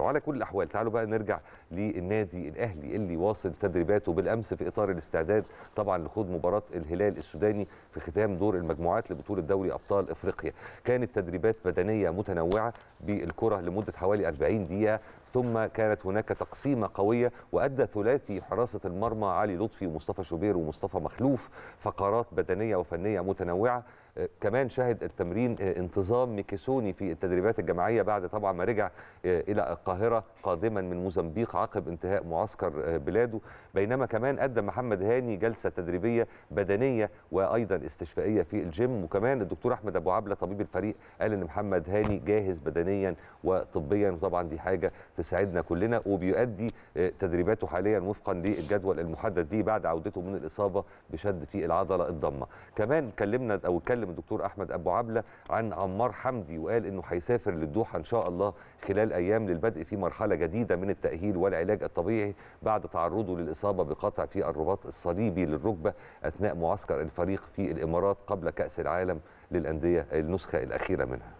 وعلى كل الاحوال تعالوا بقى نرجع للنادي الاهلي اللي واصل تدريباته بالامس في اطار الاستعداد طبعا لخوض مباراه الهلال السوداني في ختام دور المجموعات لبطوله دوري ابطال افريقيا كانت تدريبات بدنيه متنوعه بالكره لمده حوالي 40 دقيقه ثم كانت هناك تقسيمه قويه وادى ثلاثي حراسه المرمى علي لطفي ومصطفى شوبير ومصطفى مخلوف فقرات بدنيه وفنيه متنوعه آه، كمان شهد التمرين آه، انتظام ميكيسوني في التدريبات الجماعيه بعد طبعا ما رجع آه، الى القاهره قادما من موزمبيق عقب انتهاء معسكر بلاده بينما كمان ادى محمد هاني جلسه تدريبيه بدنيه وايضا استشفائيه في الجيم وكمان الدكتور احمد ابو عبله طبيب الفريق قال ان محمد هاني جاهز بدنيا وطبيا وطبعا دي حاجه تساعدنا كلنا وبيؤدي آه، تدريباته حاليا وفقا للجدول المحدد دي بعد عودته من الاصابه بشد في العضله الضمه كمان كلمنا او اتكلم الدكتور احمد ابو عبله عن عمار حمدي وقال انه هيسافر للدوحه ان شاء الله خلال ايام للبدء في مرحله جديده من التاهيل والعلاج الطبيعي بعد تعرضه للاصابه بقطع في الرباط الصليبي للركبه اثناء معسكر الفريق في الامارات قبل كاس العالم للانديه النسخه الاخيره منها